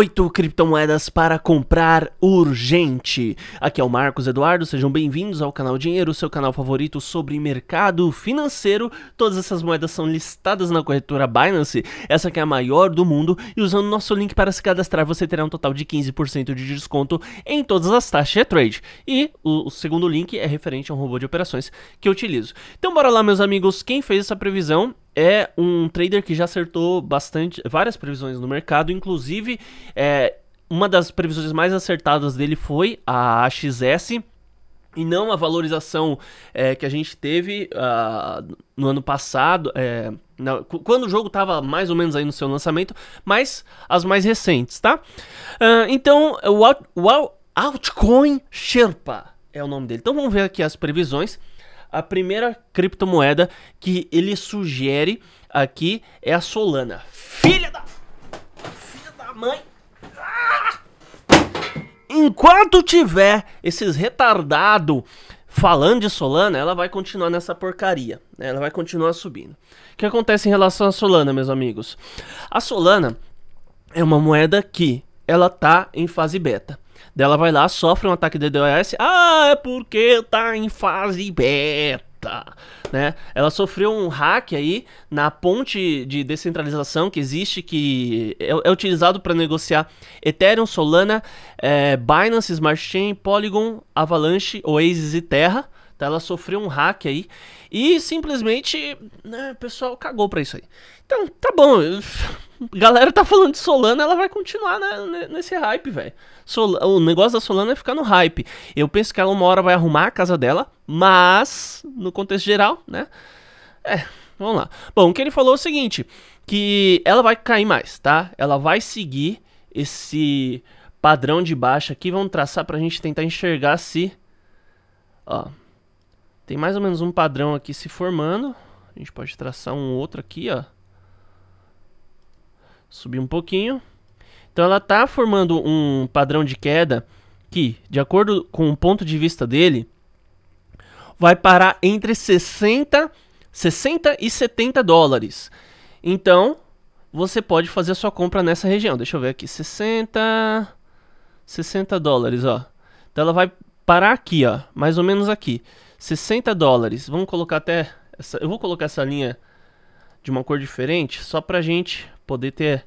8 criptomoedas para comprar urgente. Aqui é o Marcos Eduardo, sejam bem-vindos ao canal Dinheiro, seu canal favorito sobre mercado financeiro. Todas essas moedas são listadas na corretora Binance, essa que é a maior do mundo, e usando nosso link para se cadastrar, você terá um total de 15% de desconto em todas as taxas de trade. E o, o segundo link é referente a um robô de operações que eu utilizo. Então bora lá, meus amigos, quem fez essa previsão é um trader que já acertou bastante várias previsões no mercado, inclusive é, uma das previsões mais acertadas dele foi a AXS e não a valorização é, que a gente teve uh, no ano passado, é, na, quando o jogo estava mais ou menos aí no seu lançamento, mas as mais recentes, tá? Uh, então, o, o Altcoin Sherpa é o nome dele. Então vamos ver aqui as previsões. A primeira criptomoeda que ele sugere aqui é a Solana. Filha da. Filha da mãe! Ah! Enquanto tiver esses retardados falando de Solana, ela vai continuar nessa porcaria. Né? Ela vai continuar subindo. O que acontece em relação à Solana, meus amigos? A Solana é uma moeda que ela tá em fase beta. Dela vai lá, sofre um ataque de DDoS. Ah, é porque tá em fase beta. Né? Ela sofreu um hack aí na ponte de descentralização que existe, que é, é utilizado para negociar Ethereum, Solana, é, Binance, Smart Chain, Polygon, Avalanche, Oasis e Terra. Tá? Ela sofreu um hack aí e simplesmente né, o pessoal cagou pra isso aí. Então, tá bom. Galera tá falando de Solana, ela vai continuar né, nesse hype, velho. O negócio da Solana é ficar no hype. Eu penso que ela uma hora vai arrumar a casa dela, mas, no contexto geral, né? É, vamos lá. Bom, o que ele falou é o seguinte: que ela vai cair mais, tá? Ela vai seguir esse padrão de baixa aqui. Vamos traçar pra gente tentar enxergar se. Ó, tem mais ou menos um padrão aqui se formando. A gente pode traçar um outro aqui, ó. Subir um pouquinho. Então ela está formando um padrão de queda que, de acordo com o ponto de vista dele, vai parar entre 60, 60 e 70 dólares. Então, você pode fazer a sua compra nessa região. Deixa eu ver aqui, 60 60 dólares, ó. Então ela vai parar aqui, ó, mais ou menos aqui. 60 dólares. Vamos colocar até. Essa, eu vou colocar essa linha de uma cor diferente só pra gente poder ter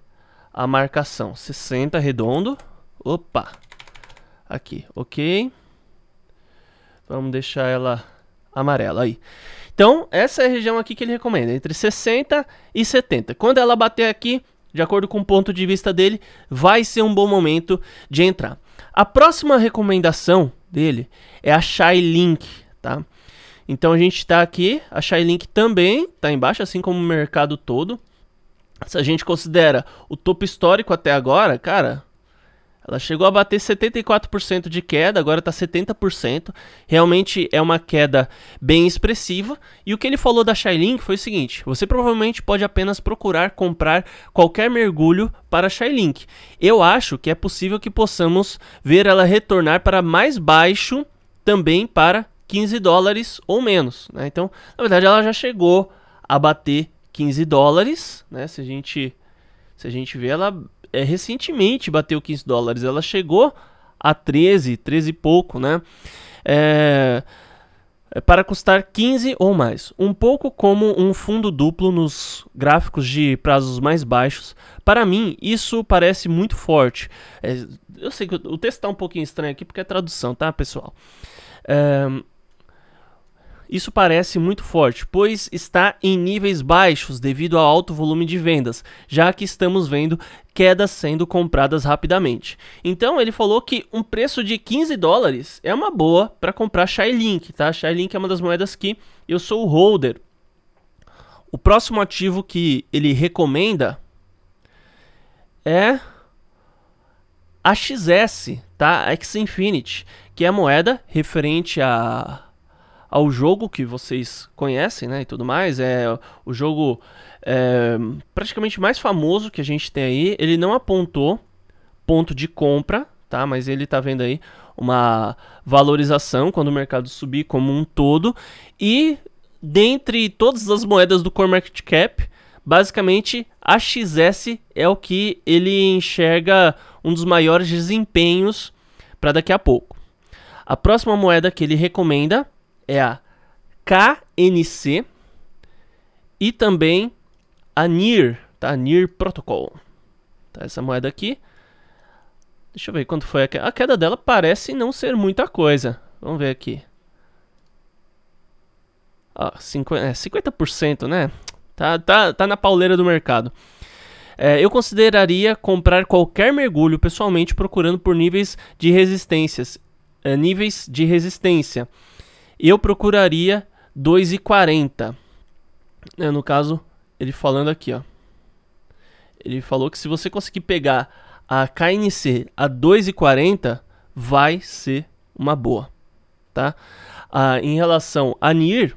a marcação. 60 redondo. Opa! Aqui, ok. Vamos deixar ela amarela aí. Então, essa é a região aqui que ele recomenda, entre 60 e 70. Quando ela bater aqui, de acordo com o ponto de vista dele, vai ser um bom momento de entrar. A próxima recomendação dele é a Shy Link tá? Então a gente está aqui, a Shylink também está embaixo, assim como o mercado todo. Se a gente considera o topo histórico até agora, cara, ela chegou a bater 74% de queda, agora está 70%. Realmente é uma queda bem expressiva. E o que ele falou da Shylink foi o seguinte: você provavelmente pode apenas procurar comprar qualquer mergulho para a Shylink. Eu acho que é possível que possamos ver ela retornar para mais baixo também para 15 dólares ou menos. Né? Então, na verdade, ela já chegou a bater 15 dólares. Né? Se, a gente, se a gente vê, ela é, recentemente bateu 15 dólares. Ela chegou a 13, 13 e pouco, né? É, é para custar 15 ou mais, um pouco como um fundo duplo nos gráficos de prazos mais baixos. Para mim, isso parece muito forte. É, eu sei que o texto está um pouquinho estranho aqui porque é tradução, tá, pessoal? É, isso parece muito forte, pois está em níveis baixos devido ao alto volume de vendas, já que estamos vendo quedas sendo compradas rapidamente. Então ele falou que um preço de 15 dólares é uma boa para comprar Shylink, tá? Shylink é uma das moedas que eu sou o holder. O próximo ativo que ele recomenda é a XS, tá? A X Infinity, que é a moeda referente a ao jogo que vocês conhecem, né, e tudo mais. É o jogo é, praticamente mais famoso que a gente tem aí. Ele não apontou ponto de compra, tá? Mas ele tá vendo aí uma valorização quando o mercado subir como um todo e dentre todas as moedas do Core Market Cap, basicamente a XS é o que ele enxerga um dos maiores desempenhos para daqui a pouco. A próxima moeda que ele recomenda é a KNC e também a NIR, tá? NIR Protocol. Tá, essa moeda aqui. Deixa eu ver quanto foi a queda. A queda dela parece não ser muita coisa. Vamos ver aqui. Ah, 50%, é, 50% né? Tá, tá, tá na pauleira do mercado. É, eu consideraria comprar qualquer mergulho pessoalmente procurando por níveis de resistências. É, níveis de resistência eu procuraria 2,40. É, no caso, ele falando aqui, ó. Ele falou que se você conseguir pegar a KNC a 2,40, vai ser uma boa, tá? Ah, em relação a NIR,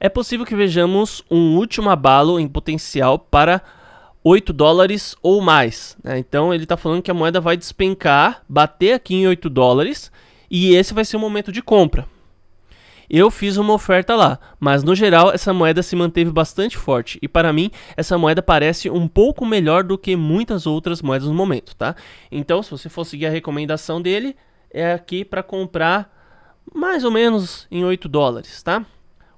é possível que vejamos um último abalo em potencial para 8 dólares ou mais. Né? Então ele está falando que a moeda vai despencar, bater aqui em 8 dólares e esse vai ser o momento de compra. Eu fiz uma oferta lá, mas no geral essa moeda se manteve bastante forte e para mim essa moeda parece um pouco melhor do que muitas outras moedas no momento, tá? Então, se você for seguir a recomendação dele, é aqui para comprar mais ou menos em 8 dólares, tá?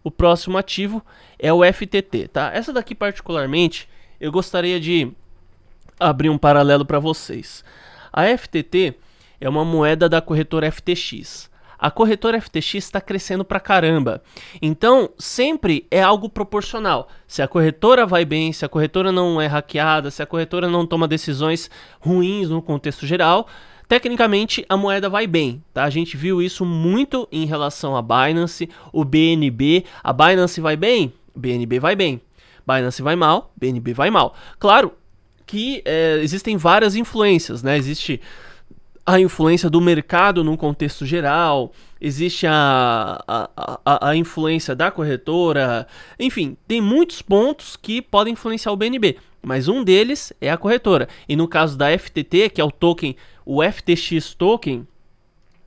O próximo ativo é o FTT, tá? Essa daqui particularmente, eu gostaria de abrir um paralelo para vocês. A FTT, é uma moeda da corretora FTX. A corretora FTX está crescendo pra caramba. Então, sempre é algo proporcional. Se a corretora vai bem, se a corretora não é hackeada, se a corretora não toma decisões ruins no contexto geral, tecnicamente a moeda vai bem, tá? A gente viu isso muito em relação à Binance, o BNB, a Binance vai bem, BNB vai bem. Binance vai mal, BNB vai mal. Claro que é, existem várias influências, né? Existe a influência do mercado num contexto geral, existe a, a, a, a, influência da corretora, enfim, tem muitos pontos que podem influenciar o BNB, mas um deles é a corretora. E no caso da FTT, que é o token, o FTX token,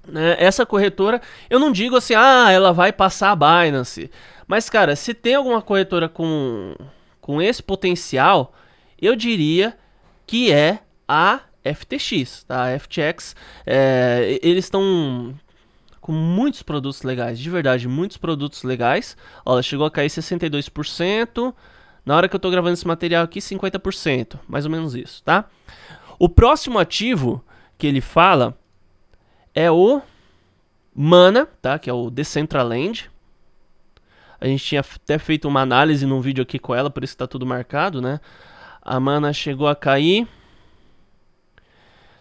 né, essa corretora, eu não digo assim, ah, ela vai passar a Binance, mas cara, se tem alguma corretora com, com esse potencial, eu diria que é a FTX, tá? FTX, é, eles estão com muitos produtos legais, de verdade, muitos produtos legais. Olha, chegou a cair 62%. Na hora que eu estou gravando esse material aqui, 50%, mais ou menos isso, tá? O próximo ativo que ele fala é o Mana, tá? Que é o Decentraland. A gente tinha até feito uma análise num vídeo aqui com ela, por isso está tudo marcado, né? A Mana chegou a cair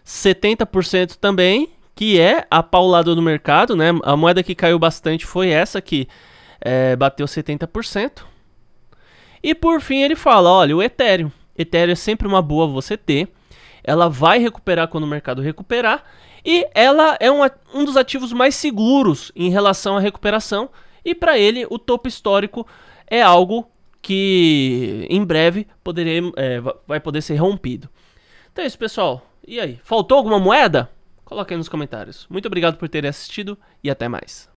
70% também, que é a paulada do mercado, né? A moeda que caiu bastante foi essa que é, bateu 70%. E por fim ele fala, olha, o Ethereum. Ethereum é sempre uma boa você ter. Ela vai recuperar quando o mercado recuperar. E ela é um, um dos ativos mais seguros em relação à recuperação. E para ele, o topo histórico é algo que em breve poderia é, vai poder ser rompido. Então é isso, pessoal. E aí, faltou alguma moeda? Coloque aí nos comentários. Muito obrigado por terem assistido e até mais.